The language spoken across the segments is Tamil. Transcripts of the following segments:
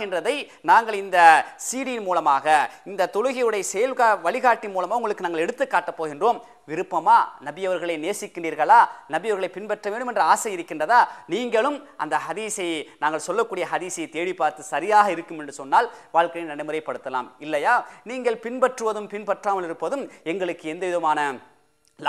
காட்டுகின்றதை நாங்கள் இந்த சீடியின் மூலமாக இந்த தொழுகையுடைய செயல் வழிகாட்டி மூலமாக உங்களுக்கு நாங்கள் எடுத்து காட்டப் போகின்றோம் விருப்பமா நபியவர்களை நேசிக்கின்றீர்களா நபியவர்களை பின்பற்ற வேண்டும் என்ற ஆசை இருக்கின்றதா நீங்களும் அந்த ஹதீசை நாங்கள் சொல்லக்கூடிய ஹதீசை தேடி பார்த்து சரியாக இருக்கும் என்று சொன்னால் வாழ்க்கையை நடைமுறைப்படுத்தலாம் இல்லையா நீங்கள் பின்பற்றுவதும் பின்பற்றாமல் இருப்பதும் எங்களுக்கு எந்த விதமான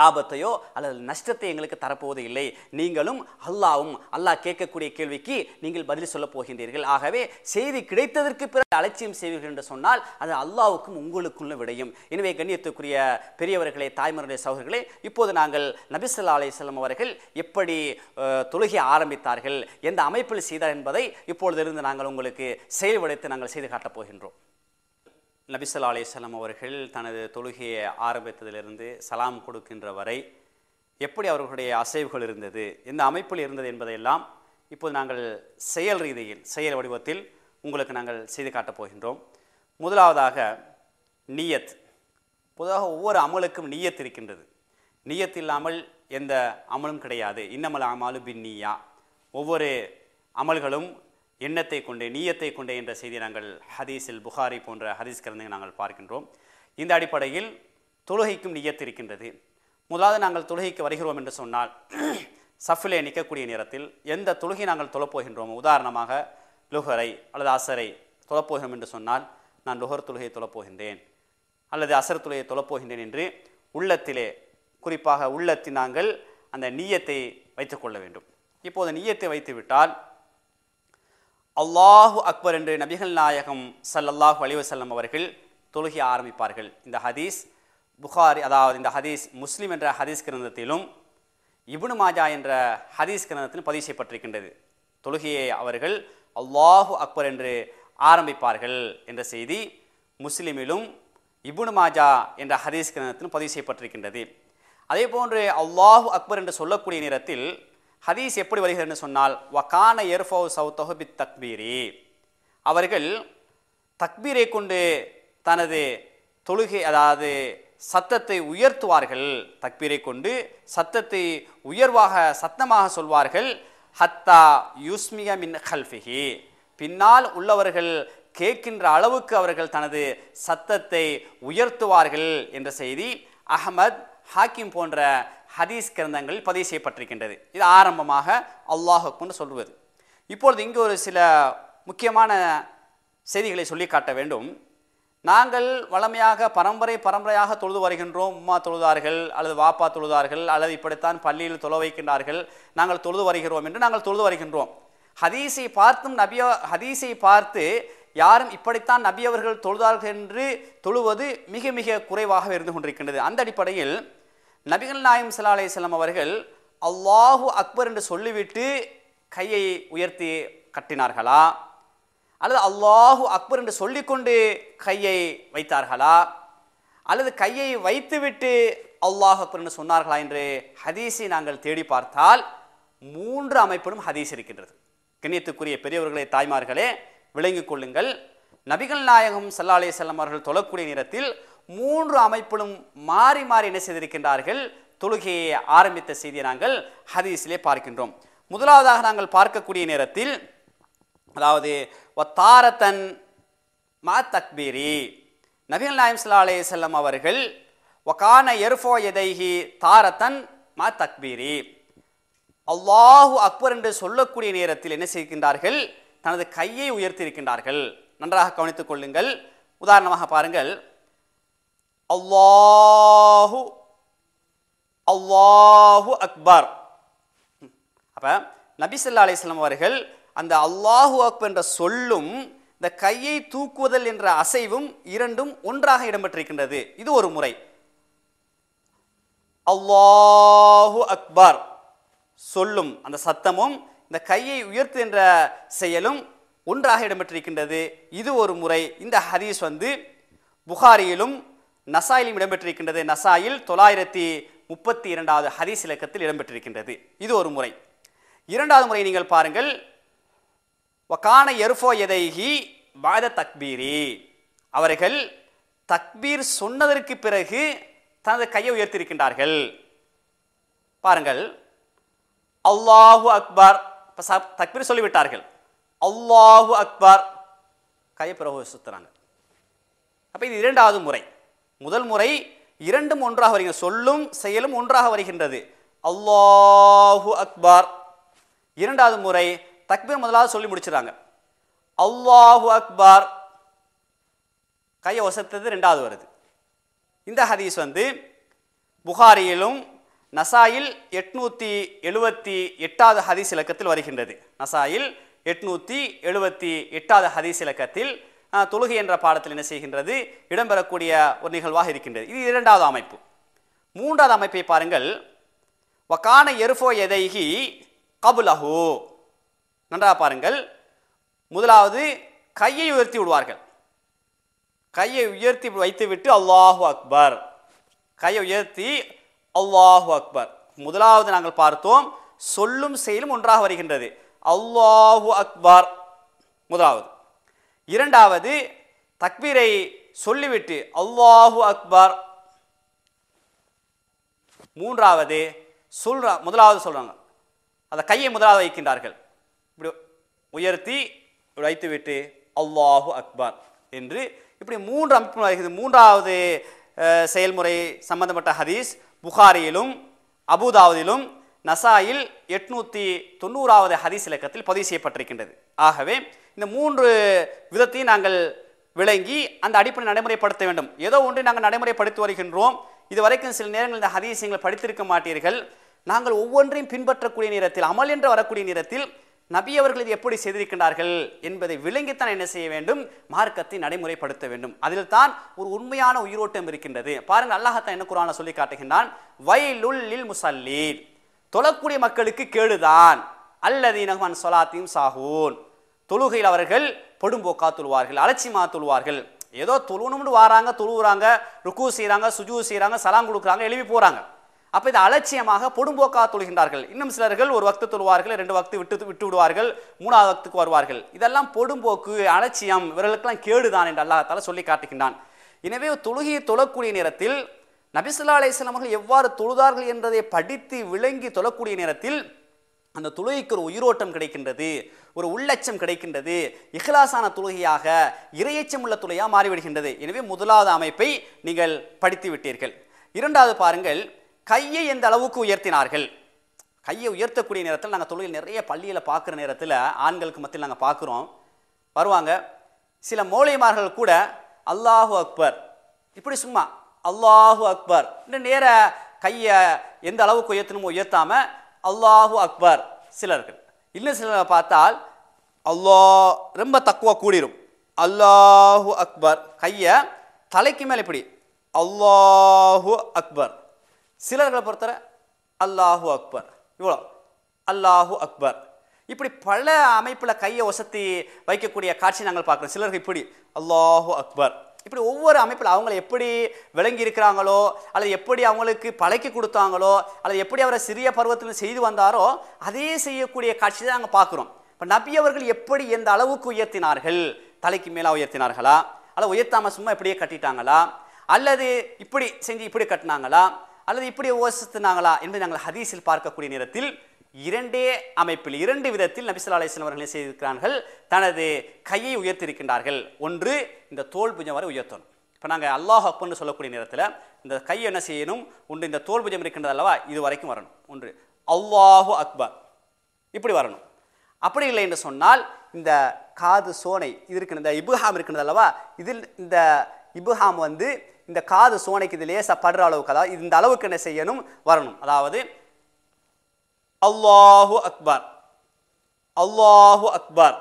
லாபத்தையோ அல்லது நஷ்டத்தை எங்களுக்கு தரப்போவது இல்லை நீங்களும் அல்லாவும் அல்லாஹ் கேட்கக்கூடிய கேள்விக்கு நீங்கள் பதில் சொல்லப் போகின்றீர்கள் ஆகவே செய்தி கிடைத்ததற்கு பிறகு அலட்சியம் செய்வீர்கள் என்று சொன்னால் அது அல்லாவுக்கும் உங்களுக்குள்ள விடையும் எனவே கண்ணியத்துக்குரிய பெரியவர்களே தாய்மருடைய சகோதரர்களே இப்போது நாங்கள் நபிசல்லா அலிஸ்லாம் அவர்கள் எப்படி தொழுகை ஆரம்பித்தார்கள் எந்த அமைப்பில் செய்தார் என்பதை இப்பொழுதிருந்து நாங்கள் உங்களுக்கு செயல்படுத்தி நாங்கள் செய்து காட்டப் போகின்றோம் நபிசல்லா அலிசல்லாம் அவர்கள் தனது தொழுகையை ஆரம்பித்ததிலிருந்து சலாம் கொடுக்கின்ற வரை எப்படி அவர்களுடைய அசைவுகள் இருந்தது எந்த அமைப்பில் இருந்தது என்பதையெல்லாம் இப்போது நாங்கள் செயல் ரீதியில் செயல் வடிவத்தில் உங்களுக்கு நாங்கள் செய்து காட்டப் போகின்றோம் முதலாவதாக நீயத் பொதுவாக ஒவ்வொரு அமலுக்கும் நீயத் இருக்கின்றது நீயத் இல்லாமல் எந்த அமலும் கிடையாது இன்னமல் அமாலு பின்னியா ஒவ்வொரு அமல்களும் எண்ணத்தை கொண்டு நீயத்தை கொண்டு என்ற செய்தி நாங்கள் ஹதீஸில் புகாரி போன்ற ஹதீஸ் கிரந்தை நாங்கள் பார்க்கின்றோம் இந்த அடிப்படையில் தொழுகைக்கும் நீயத்து இருக்கின்றது முதலாவது நாங்கள் தொழுகைக்கு வருகிறோம் என்று சொன்னால் சஃபிலே நிற்கக்கூடிய நேரத்தில் எந்த தொழுகை நாங்கள் தொழப்போகின்றோமோ உதாரணமாக லுகரை அல்லது அசரை தொழப்போகிறோம் என்று சொன்னால் நான் லுகர் தொழுகையை தொழப்போகின்றேன் அல்லது அசர் தொழுகையை தொழப்போகின்றேன் என்று உள்ளத்திலே குறிப்பாக உள்ளத்தில் நாங்கள் அந்த நீயத்தை வைத்துக்கொள்ள வேண்டும் இப்போது நீயத்தை வைத்துவிட்டால் அல்லாஹு அக்பர் என்று நபிகள் நாயகம் சல்லல்லாஹு அலிவசல்லம் அவர்கள் தொழுகி ஆரம்பிப்பார்கள் இந்த ஹதீஸ் புகாரி அதாவது இந்த ஹதீஸ் முஸ்லீம் என்ற ஹதீஸ் கிரந்தத்திலும் இபுனு மாஜா என்ற ஹதீஸ் கிரந்தத்திலும் பதிவு செய்யப்பட்டிருக்கின்றது தொழுகையை அவர்கள் அல்லாஹு அக்பர் என்று ஆரம்பிப்பார்கள் என்ற செய்தி முஸ்லீமிலும் இபுனு மாஜா என்ற ஹதீஸ் கிரந்தத்திலும் பதிவு செய்யப்பட்டிருக்கின்றது அதே போன்று அல்லாஹு அக்பர் என்று சொல்லக்கூடிய நேரத்தில் ஹதீஸ் எப்படி வருகிறதுன்னு சொன்னால் வக்கான எர்ஃபோ சவுத்தொகு தக்பீரி அவர்கள் தக்பீரை கொண்டு தனது தொழுகை அதாவது சத்தத்தை உயர்த்துவார்கள் தக்பீரை கொண்டு சத்தத்தை உயர்வாக சத்தமாக சொல்வார்கள் ஹத்தா யூஸ்மிய மின் ஹல்ஃபிஹி பின்னால் உள்ளவர்கள் கேட்கின்ற அளவுக்கு அவர்கள் தனது சத்தத்தை உயர்த்துவார்கள் என்ற செய்தி அகமது ஹாக்கிம் போன்ற ஹதீஸ் கிரந்தங்களில் பதிவு செய்யப்பட்டிருக்கின்றது இது ஆரம்பமாக அல்லாஹுக்குன்னு சொல்வது இப்பொழுது இங்கு ஒரு சில முக்கியமான செய்திகளை சொல்லி காட்ட வேண்டும் நாங்கள் வளமையாக பரம்பரை பரம்பரையாக தொழுது வருகின்றோம் உம்மா தொழுதார்கள் அல்லது வாப்பா தொழுதார்கள் அல்லது இப்படித்தான் பள்ளியில் தொழ வைக்கின்றார்கள் நாங்கள் தொழுது வருகிறோம் என்று நாங்கள் தொழுது வருகின்றோம் ஹதீஸை பார்த்தும் நபியோ ஹதீஸை பார்த்து யாரும் இப்படித்தான் நபியவர்கள் தொழுதார்கள் என்று தொழுவது மிக மிக குறைவாக இருந்து கொண்டிருக்கின்றது அந்த அடிப்படையில் நபிகள் நாயம் அலி இஸ்லாம் அவர்கள் அல்லாஹு அக்பர் என்று சொல்லிவிட்டு கையை உயர்த்தி கட்டினார்களா அல்லது அல்லாஹு அக்பர் என்று சொல்லிக்கொண்டு கையை வைத்தார்களா அல்லது கையை வைத்துவிட்டு அல்லாஹ் அக்பர் என்று சொன்னார்களா என்று ஹதீஸை நாங்கள் தேடி பார்த்தால் மூன்று அமைப்பிலும் ஹதீஸ் இருக்கின்றது கிணியத்துக்குரிய பெரியவர்களே தாய்மார்களே விளங்கிக் கொள்ளுங்கள் நபிகள் நாயகம் சல்லா அலி செல்லம் அவர்கள் தொழக்கூடிய நேரத்தில் மூன்று அமைப்பிலும் மாறி மாறி என்ன செய்திருக்கின்றார்கள் தொழுகையை ஆரம்பித்த செய்தியை நாங்கள் ஹதீஸிலே பார்க்கின்றோம் முதலாவதாக நாங்கள் பார்க்கக்கூடிய நேரத்தில் அதாவது தாரத்தன் மா தக்பீரி நபிகள் நாயம் சல்லா அவர்கள் ஒகான எர்ஃபோ எதைஹி தாரத்தன் மா தக்பீரி அல்லாஹு அக்பர் என்று சொல்லக்கூடிய நேரத்தில் என்ன செய்கின்றார்கள் தனது கையை உயர்த்தி இருக்கின்றார்கள் நன்றாக கவனித்துக் கொள்ளுங்கள் உதாரணமாக பாருங்கள் அல்லாஹு அல்லாஹு அக்பர் அப்போ நபிசல்லா அலிஸ்லாம் அவர்கள் அந்த அல்லாஹு அக்பர் என்ற சொல்லும் இந்த கையை தூக்குவதல் என்ற அசைவும் இரண்டும் ஒன்றாக இடம்பெற்றிருக்கின்றது இது ஒரு முறை அல்லாஹு அக்பர் சொல்லும் அந்த சத்தமும் இந்த கையை உயர்த்துகின்ற செயலும் ஒன்றாக இடம்பெற்றிருக்கின்றது இது ஒரு முறை இந்த ஹதீஸ் வந்து புகாரியிலும் நசாயிலும் இடம்பெற்றிருக்கின்றது நசாயில் தொள்ளாயிரத்தி முப்பத்தி இரண்டாவது ஹரிஸ் இலக்கத்தில் இடம்பெற்றிருக்கின்றது இது ஒரு முறை இரண்டாவது முறை நீங்கள் பாருங்கள் வக்கான எருஃபோ எதைஹி வாத தக்பீரி அவர்கள் தக்பீர் சொன்னதற்கு பிறகு தனது கையை உயர்த்தியிருக்கின்றார்கள் பாருங்கள் அல்லாஹு அக்பர் தக்பீர் சொல்லிவிட்டார்கள் அல்லாஹு அக்பர் கையை பிறகு சுத்துறாங்க அப்போ இது இரண்டாவது முறை முதல் முறை இரண்டும் ஒன்றாக வருகிற சொல்லும் செயலும் ஒன்றாக வருகின்றது அல்லாஹு அக்பார் இரண்டாவது முறை தக்பீர் முதலாவது சொல்லி முடிச்சுறாங்க அல்லாஹு அக்பார் கையை வசத்தது ரெண்டாவது வருது இந்த ஹதீஸ் வந்து புகாரியிலும் நசாயில் எட்நூற்றி எழுபத்தி எட்டாவது ஹதீஸ் இலக்கத்தில் வருகின்றது நசாயில் எட்நூற்றி எழுபத்தி எட்டாவது ஹதீஸ் இலக்கத்தில் தொழுகை என்ற பாடத்தில் என்ன செய்கின்றது இடம்பெறக்கூடிய ஒரு நிகழ்வாக இருக்கின்றது இது இரண்டாவது அமைப்பு மூன்றாவது அமைப்பை பாருங்கள் வக்கான எருஃபோ எதைகி கபுலஹு நன்றாக பாருங்கள் முதலாவது கையை உயர்த்தி விடுவார்கள் கையை உயர்த்தி வைத்துவிட்டு அல்லாஹு அக்பர் கையை உயர்த்தி அல்லாஹு அக்பர் முதலாவது நாங்கள் பார்த்தோம் சொல்லும் செயலும் ஒன்றாக வருகின்றது அல்லாஹு அக்பர் முதலாவது இரண்டாவது தக்பீரை சொல்லிவிட்டு அல்லாஹு அக்பர் மூன்றாவது சொல்ற முதலாவது சொல்கிறாங்க அந்த கையை முதலாவது வைக்கின்றார்கள் இப்படி உயர்த்தி வைத்துவிட்டு அல்லாஹு அக்பர் என்று இப்படி மூன்று அமைப்பு வருகிறது மூன்றாவது செயல்முறை சம்பந்தப்பட்ட ஹதீஸ் புகாரியிலும் அபுதாவதிலும் நசாயில் எட்நூற்றி தொண்ணூறாவது ஹதீஸ் இலக்கத்தில் பதிவு செய்யப்பட்டிருக்கின்றது ஆகவே இந்த மூன்று விதத்தையும் நாங்கள் விளங்கி அந்த அடிப்படை நடைமுறைப்படுத்த வேண்டும் ஏதோ ஒன்று நாங்கள் நடைமுறைப்படுத்தி வருகின்றோம் இது வரைக்கும் சில நேரங்கள் இந்த ஹதீசியங்களை படித்திருக்க மாட்டீர்கள் நாங்கள் ஒவ்வொன்றையும் பின்பற்றக்கூடிய நேரத்தில் அமல் என்று வரக்கூடிய நேரத்தில் நபி அவர்கள் இது எப்படி செய்திருக்கின்றார்கள் என்பதை விளங்கித்தான் என்ன செய்ய வேண்டும் மார்க்கத்தை நடைமுறைப்படுத்த வேண்டும் அதில் தான் ஒரு உண்மையான உயிரோட்டம் இருக்கின்றது பாருங்கள் அல்லாஹத்தான் என்ன குரான சொல்லி காட்டுகின்றான் வயலுள்ளில் முசல்லீர் தொழக்கூடிய மக்களுக்கு கேடுதான் அல்லதீனகன் சொலாத்தையும் சாகுவோன் தொழுகையில் அவர்கள் பொடும்போக்கா தொழுவார்கள் அலட்சியமாக தொழுவார்கள் ஏதோ தொழுணும்னு வாராங்க தொழுவுறாங்க ருக்கு செய்கிறாங்க சுஜு செய்கிறாங்க சலாம் கொடுக்குறாங்க எழுவி போகிறாங்க அப்போ இது அலட்சியமாக பொடும்போக்கா தொழுகின்றார்கள் இன்னும் சிலர்கள் ஒரு வக்து தொழுவார்கள் ரெண்டு வக்து விட்டு விட்டு விடுவார்கள் மூணாவது வக்துக்கு வருவார்கள் இதெல்லாம் பொடும்போக்கு அலட்சியம் இவர்களுக்கெல்லாம் கேடுதான் என்று அல்லாஹால சொல்லி காட்டுகின்றான் எனவே தொழுகையை தொழக்கூடிய நேரத்தில் நபிசுல்லா அலையம் அவர்கள் எவ்வாறு தொழுதார்கள் என்பதை படித்து விளங்கி தொழக்கூடிய நேரத்தில் அந்த தொழுகைக்கு ஒரு உயிரோட்டம் கிடைக்கின்றது ஒரு உள்ளச்சம் கிடைக்கின்றது இஹ்லாசான தொழுகையாக இறையச்சம் உள்ள தொழுகையாக மாறிவிடுகின்றது எனவே முதலாவது அமைப்பை நீங்கள் படித்து விட்டீர்கள் இரண்டாவது பாருங்கள் கையை எந்த அளவுக்கு உயர்த்தினார்கள் கையை உயர்த்தக்கூடிய நேரத்தில் நாங்கள் தொழுகையில் நிறைய பள்ளியில் பார்க்குற நேரத்தில் ஆண்களுக்கு மத்தியில் நாங்கள் பார்க்குறோம் வருவாங்க சில மோலிமார்கள் கூட அல்லாஹு அக்பர் இப்படி சும்மா அல்லாஹு அக்பர் நேர கையை எந்த அளவுக்கு உயர்த்தணுமோ உயர்த்தாமல் அல்லாஹு அக்பர் சிலர்கள் இன்னும் சிலரை பார்த்தால் அல்லா ரொம்ப தக்குவா கூடிரும் அல்லாஹு அக்பர் கையை தலைக்கு மேலே இப்படி அல்லாஹு அக்பர் சிலர்களை பொறுத்தர அல்லாஹு அக்பர் இவ்வளோ அல்லாஹு அக்பர் இப்படி பல அமைப்பில் கையை ஒசத்தி வைக்கக்கூடிய காட்சி நாங்கள் பார்க்குறோம் சிலருக்கு இப்படி அல்லாஹு அக்பர் இப்படி ஒவ்வொரு அமைப்பில் அவங்களை எப்படி விளங்கி இருக்கிறாங்களோ அல்லது எப்படி அவங்களுக்கு பழக்கி கொடுத்தாங்களோ அல்லது எப்படி அவரை சிறிய பருவத்தில் செய்து வந்தாரோ அதே செய்யக்கூடிய காட்சி தான் நாங்கள் பார்க்குறோம் இப்போ நபி அவர்கள் எப்படி எந்த அளவுக்கு உயர்த்தினார்கள் தலைக்கு மேலாக உயர்த்தினார்களா அல்ல உயர்த்தாமல் சும்மா எப்படியே கட்டிட்டாங்களா அல்லது இப்படி செஞ்சு இப்படி கட்டினாங்களா அல்லது இப்படி யோசித்துனாங்களா என்பதை நாங்கள் ஹதீஸில் பார்க்கக்கூடிய நேரத்தில் இரண்டே அமைப்பில் இரண்டு விதத்தில் நபிசல்லா அலிஸ்லாம் அவர்கள் செய்திருக்கிறார்கள் தனது கையை உயர்த்திருக்கின்றார்கள் ஒன்று இந்த தோல் பூஜை வரை உயர்த்தணும் இப்போ நாங்கள் அல்லாஹ் அக்பர்னு சொல்லக்கூடிய நேரத்தில் இந்த கை என்ன செய்யணும் ஒன்று இந்த தோல் பூஜம் இருக்கின்றது அல்லவா இது வரைக்கும் வரணும் ஒன்று அல்லாஹு அக்பர் இப்படி வரணும் அப்படி இல்லை என்று சொன்னால் இந்த காது சோனை இது இருக்கிற இந்த இபுஹாம் இருக்கிறது அல்லவா இதில் இந்த இபுஹாம் வந்து இந்த காது சோனைக்கு இது லேசாக படுற அளவுக்கு அதாவது இந்த அளவுக்கு என்ன செய்யணும் வரணும் அதாவது அல்லாஹு அக்பர் அல்லாஹு அக்பர்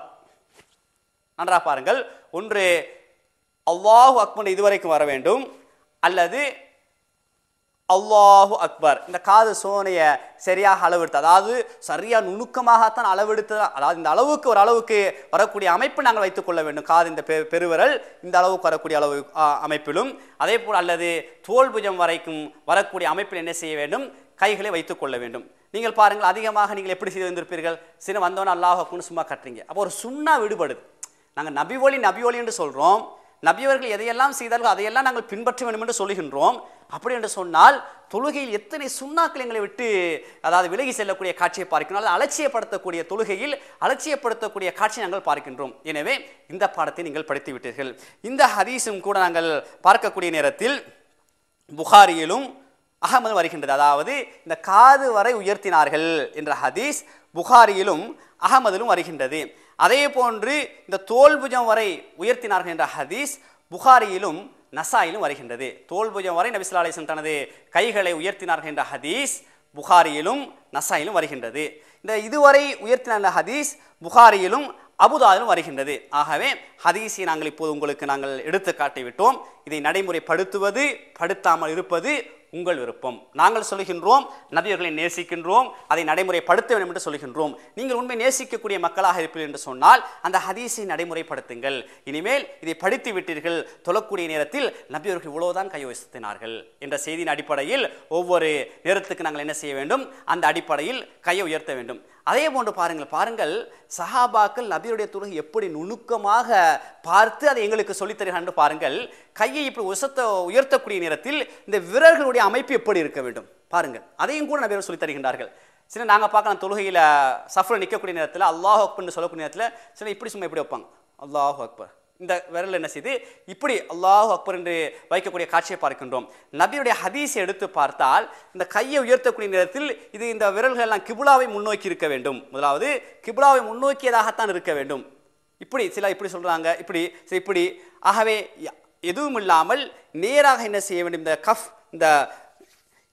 நன்றாக பாருங்கள் ஒன்று அல்லாஹு அக்பர் இதுவரைக்கும் வர வேண்டும் அல்லது அல்லாஹு அக்பர் இந்த காது சோனையை சரியாக அளவெடுத்து அதாவது சரியாக நுணுக்கமாகத்தான் அளவெடுத்து அதாவது இந்த அளவுக்கு ஒரு அளவுக்கு வரக்கூடிய அமைப்பு நாங்கள் வைத்துக்கொள்ள வேண்டும் காது இந்த பெ பெருவரல் இந்த அளவுக்கு வரக்கூடிய அளவு அமைப்பிலும் அதே போல் அல்லது தோல் புஜம் வரைக்கும் வரக்கூடிய அமைப்பில் என்ன செய்ய வேண்டும் கைகளை வைத்துக்கொள்ள வேண்டும் நீங்கள் பாருங்கள் அதிகமாக நீங்கள் எப்படி செய்து வந்திருப்பீர்கள் சின்ன வந்தோன்னு அல்லாஹ் அக்குன்னு சும்மா கட்டுறீங்க அப்போ ஒரு சுண்ணா விடுபடுது நாங்கள் நபி ஒளி நபி ஒளி என்று சொல்கிறோம் நபியவர்கள் எதையெல்லாம் செய்தார்களோ அதையெல்லாம் நாங்கள் பின்பற்ற வேண்டும் என்று சொல்கின்றோம் அப்படி என்று சொன்னால் தொழுகையில் எத்தனை சுண்ணாக்கள் எங்களை விட்டு அதாவது விலகி செல்லக்கூடிய காட்சியை பார்க்கணும் அல்லது அலட்சியப்படுத்தக்கூடிய தொழுகையில் அலட்சியப்படுத்தக்கூடிய காட்சியை நாங்கள் பார்க்கின்றோம் எனவே இந்த பாடத்தை நீங்கள் படித்து விட்டீர்கள் இந்த ஹதீஸும் கூட நாங்கள் பார்க்கக்கூடிய நேரத்தில் புகாரியிலும் அகமது வருகின்றது அதாவது இந்த காது வரை உயர்த்தினார்கள் என்ற ஹதீஸ் புகாரியிலும் அகமதிலும் வருகின்றது அதே போன்று இந்த தோல்புஜம் வரை உயர்த்தினார்கள் என்ற ஹதீஸ் புகாரியிலும் நசாயிலும் வருகின்றது தோல்புஜம் வரை நபிசுல்லா தனது கைகளை உயர்த்தினார்கள் என்ற ஹதீஸ் புகாரியிலும் நசாயிலும் வருகின்றது இந்த இதுவரை உயர்த்தின ஹதீஸ் புகாரியிலும் அபுதாவிலும் வருகின்றது ஆகவே ஹதீஸை நாங்கள் இப்போது உங்களுக்கு நாங்கள் எடுத்து காட்டிவிட்டோம் இதை நடைமுறைப்படுத்துவது படுத்தாமல் இருப்பது உங்கள் விருப்பம் நாங்கள் சொல்கின்றோம் நபியர்களை நேசிக்கின்றோம் அதை நடைமுறைப்படுத்த வேண்டும் என்று சொல்கின்றோம் நீங்கள் உண்மை நேசிக்கக்கூடிய மக்களாக இருப்பீர்கள் என்று சொன்னால் அந்த ஹதீஸை நடைமுறைப்படுத்துங்கள் இனிமேல் இதை படித்து விட்டீர்கள் தொழக்கூடிய நேரத்தில் நபியர்கள் இவ்வளவுதான் கையசத்தினார்கள் என்ற செய்தியின் அடிப்படையில் ஒவ்வொரு நேரத்துக்கு நாங்கள் என்ன செய்ய வேண்டும் அந்த அடிப்படையில் கையை உயர்த்த வேண்டும் அதே போன்று பாருங்கள் பாருங்கள் சஹாபாக்கள் நபியுடைய துருகை எப்படி நுணுக்கமாக பார்த்து அதை எங்களுக்கு என்று பாருங்கள் கையை இப்படி உசத்த உயர்த்தக்கூடிய நேரத்தில் இந்த வீரர்களுடைய அமைப்பு எப்படி இருக்க வேண்டும் பாருங்கள் அதையும் கூட நபியர் சொல்லித் தருகின்றார்கள் சின்ன நாங்கள் பார்க்கலாம் தொழுகையில் சஃபரில் நிற்கக்கூடிய நேரத்தில் அல்லாஹ் அக்பர்னு சொல்லக்கூடிய நேரத்தில் சின்ன இப்படி சும்மா எப்படி வைப்பாங்க அல்லாஹ் அக்பர் இந்த விரல் என்ன செய்து இப்படி அல்லாஹு அக்பர் என்று வைக்கக்கூடிய காட்சியை பார்க்கின்றோம் நபியுடைய ஹதீஸை எடுத்து பார்த்தால் இந்த கையை உயர்த்தக்கூடிய நேரத்தில் இது இந்த விரல்கள் எல்லாம் கிபுலாவை முன்னோக்கி இருக்க வேண்டும் முதலாவது கிபுலாவை முன்னோக்கியதாகத்தான் இருக்க வேண்டும் இப்படி சில இப்படி சொல்கிறாங்க இப்படி இப்படி ஆகவே எதுவும் இல்லாமல் நேராக என்ன செய்ய வேண்டும் இந்த கஃப் இந்த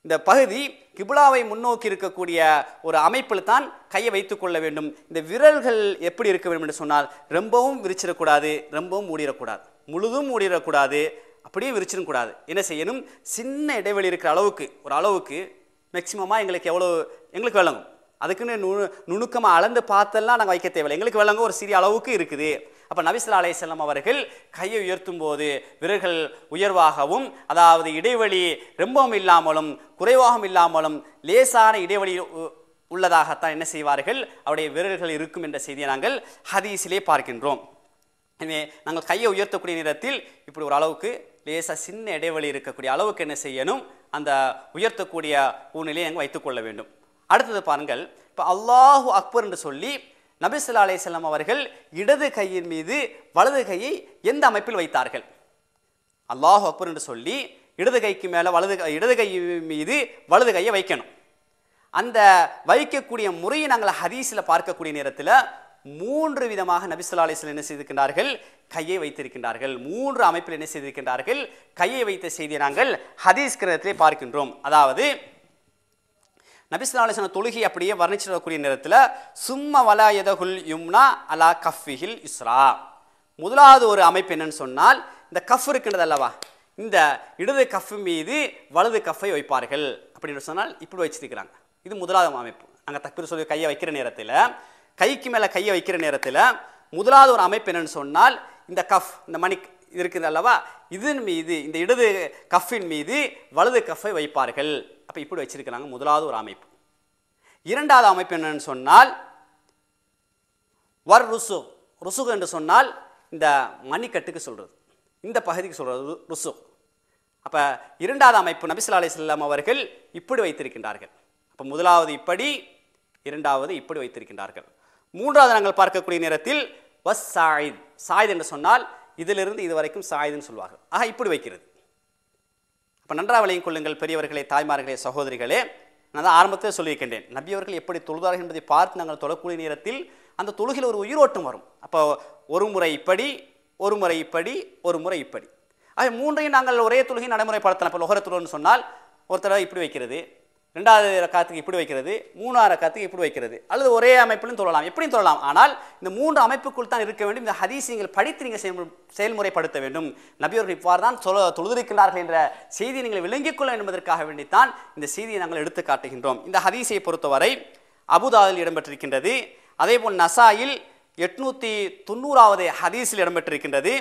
இந்த பகுதி கிபிலாவை முன்னோக்கி இருக்கக்கூடிய ஒரு அமைப்பில் தான் கையை வைத்துக்கொள்ள வேண்டும் இந்த விரல்கள் எப்படி இருக்க வேண்டும் என்று சொன்னால் ரொம்பவும் விரிச்சிடக்கூடாது ரொம்பவும் மூடிடக்கூடாது முழுதும் மூடிடக்கூடாது அப்படியே விரிச்சிடும் கூடாது என்ன செய்யணும் சின்ன இடைவெளி இருக்கிற அளவுக்கு ஒரு அளவுக்கு மேக்சிமமாக எங்களுக்கு எவ்வளோ எங்களுக்கு விளங்கும் அதுக்குன்னு நுணு நுணுக்கமாக அளந்து பார்த்தெல்லாம் நாங்கள் வைக்க தேவையில்லை எங்களுக்கு விளங்க ஒரு சிறிய அளவுக்கு இருக்குது அப்போ நபிசுல்லா அலையம் அவர்கள் கையை உயர்த்தும் போது விரல்கள் உயர்வாகவும் அதாவது இடைவெளி ரொம்பவும் இல்லாமலும் குறைவாகவும் இல்லாமலும் லேசான இடைவெளி உள்ளதாகத்தான் என்ன செய்வார்கள் அவருடைய விரல்கள் இருக்கும் என்ற செய்தியை நாங்கள் ஹதீஸிலே பார்க்கின்றோம் எனவே நாங்கள் கையை உயர்த்தக்கூடிய நேரத்தில் இப்படி ஒரு அளவுக்கு லேசாக சின்ன இடைவெளி இருக்கக்கூடிய அளவுக்கு என்ன செய்யணும் அந்த உயர்த்தக்கூடிய ஊனிலே நாங்கள் வைத்துக்கொள்ள வேண்டும் அடுத்தது பாருங்கள் இப்போ அல்லாஹு அக்பர் என்று சொல்லி நபிசுல்லா அலையம் அவர்கள் இடது கையின் மீது வலது கையை எந்த அமைப்பில் வைத்தார்கள் அல்லாஹ் அக்பர் என்று சொல்லி இடது கைக்கு மேலே வலது இடது கை மீது வலது கையை வைக்கணும் அந்த வைக்கக்கூடிய முறையை நாங்கள் ஹதீஸில் பார்க்கக்கூடிய நேரத்தில் மூன்று விதமாக நபிசுல்லா அலிஸ்லாம் என்ன செய்திருக்கின்றார்கள் கையை வைத்திருக்கின்றார்கள் மூன்று அமைப்பில் என்ன செய்திருக்கின்றார்கள் கையை வைத்த செய்தியை நாங்கள் ஹதீஸ் கிரகத்திலே பார்க்கின்றோம் அதாவது நபிஸ்லாசன தொழுகை அப்படியே வர்ணிச்சிடக்கூடிய நேரத்தில் சும்மா வலா எதகுல் யும்னா அலா கஃபிஹில் இஸ்ரா முதலாவது ஒரு அமைப்பு என்னன்னு சொன்னால் இந்த கஃப் இருக்கின்றது அல்லவா இந்த இடது கஃப் மீது வலது கஃபை வைப்பார்கள் அப்படின்னு சொன்னால் இப்படி வச்சிருக்கிறாங்க இது முதலாவது அமைப்பு நாங்கள் தப்பு சொல்லி கையை வைக்கிற நேரத்தில் கைக்கு மேலே கையை வைக்கிற நேரத்தில் முதலாவது ஒரு அமைப்பு என்னன்னு சொன்னால் இந்த கஃப் இந்த மணி இருக்குது அல்லவா இதன் மீது இந்த இடது கஃபின் மீது வலது கஃபை வைப்பார்கள் அப்போ இப்படி வச்சிருக்கிறாங்க முதலாவது ஒரு அமைப்பு இரண்டாவது அமைப்பு என்னன்னு சொன்னால் வர் ருசு ருசுகு என்று சொன்னால் இந்த மணிக்கட்டுக்கு சொல்கிறது இந்த பகுதிக்கு சொல்கிறது ருசு அப்போ இரண்டாவது அமைப்பு நபிசுல்லா அலிஸ்லாம் அவர்கள் இப்படி வைத்திருக்கின்றார்கள் அப்போ முதலாவது இப்படி இரண்டாவது இப்படி வைத்திருக்கின்றார்கள் மூன்றாவது நாங்கள் பார்க்கக்கூடிய நேரத்தில் வஸ் சாயித் சாயித் என்று சொன்னால் இதிலிருந்து இதுவரைக்கும் சாயிதுன்னு சொல்வார்கள் ஆக இப்படி வைக்கிறது இப்போ நன்றாக விளையும் கொள்ளுங்கள் பெரியவர்களே தாய்மார்களே சகோதரிகளே நான் தான் ஆரம்பத்தில் சொல்லியிருக்கின்றேன் நபியவர்கள் எப்படி தொழுதார்கள் என்பதை பார்த்து நாங்கள் தொழக்கூடிய நேரத்தில் அந்த தொழுகையில் ஒரு உயிரோட்டம் வரும் அப்போ ஒரு முறை இப்படி ஒரு முறை இப்படி ஒரு முறை இப்படி ஆக மூன்றையும் நாங்கள் ஒரே தொழுகை நடைமுறைப்படுத்தலாம் இப்போ லொஹர தொழுன்னு சொன்னால் ஒரு தடவை இப்படி வைக்கிறது ரெண்டாவது ரக்காத்துக்கு இப்படி வைக்கிறது மூணாவது ரக்காத்துக்கு இப்படி வைக்கிறது அல்லது ஒரே அமைப்பிலும் தொழலாம் எப்படியும் தொழலாம் ஆனால் இந்த மூன்று அமைப்புக்குள் தான் இருக்க வேண்டும் இந்த ஹதீஸ் நீங்கள் படித்து நீங்கள் செயல் செயல்முறைப்படுத்த வேண்டும் நபியோர்கள் இவ்வாறு தான் சொல தொழுதிருக்கிறார்கள் என்ற செய்தியை நீங்கள் விளங்கிக் கொள்ள என்பதற்காக வேண்டித்தான் இந்த செய்தியை நாங்கள் எடுத்து காட்டுகின்றோம் இந்த ஹதீஸை பொறுத்தவரை அபுதாவில் இடம்பெற்றிருக்கின்றது அதேபோல் நசாயில் எட்நூற்றி தொண்ணூறாவது ஹதீஸில் இடம்பெற்றிருக்கின்றது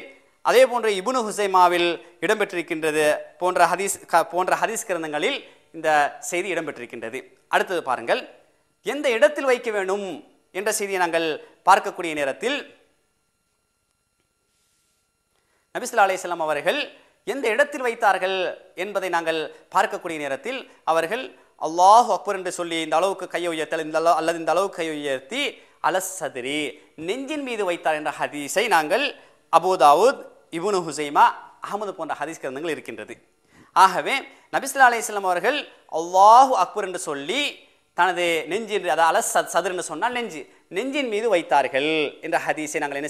அதே போன்று இபுனு ஹுசைமாவில் இடம்பெற்றிருக்கின்றது போன்ற ஹதீஸ் போன்ற ஹதீஸ் கிரந்தங்களில் இந்த செய்தி இடம்பெற்றிருக்கின்றது அடுத்தது பாருங்கள் எந்த இடத்தில் வைக்க வேண்டும் என்ற செய்தியை நாங்கள் பார்க்கக்கூடிய நேரத்தில் நபிசுல்லா அலையம் அவர்கள் எந்த இடத்தில் வைத்தார்கள் என்பதை நாங்கள் பார்க்கக்கூடிய நேரத்தில் அவர்கள் அல்லாஹ் அக்பர் என்று சொல்லி இந்த அளவுக்கு கையை உயர்த்தல் இந்த அல்லது இந்த அளவுக்கு கையை உயர்த்தி அலசதிரி நெஞ்சின் மீது வைத்தார் என்ற ஹதீஸை நாங்கள் அபுதாவுத் இபுனு ஹுசைமா அகமது போன்ற ஹதீஸ் கிரந்தங்கள் இருக்கின்றது ஆகவே நபிஸ்லா அலையம் அவர்கள் அல்லாஹு அக்பர் என்று சொல்லி தனது நெஞ்சின் அதாவது அலஸ் சதுர் என்று சொன்னால் நெஞ்சு நெஞ்சின் மீது வைத்தார்கள் என்ற ஹதீஸை நாங்கள் என்ன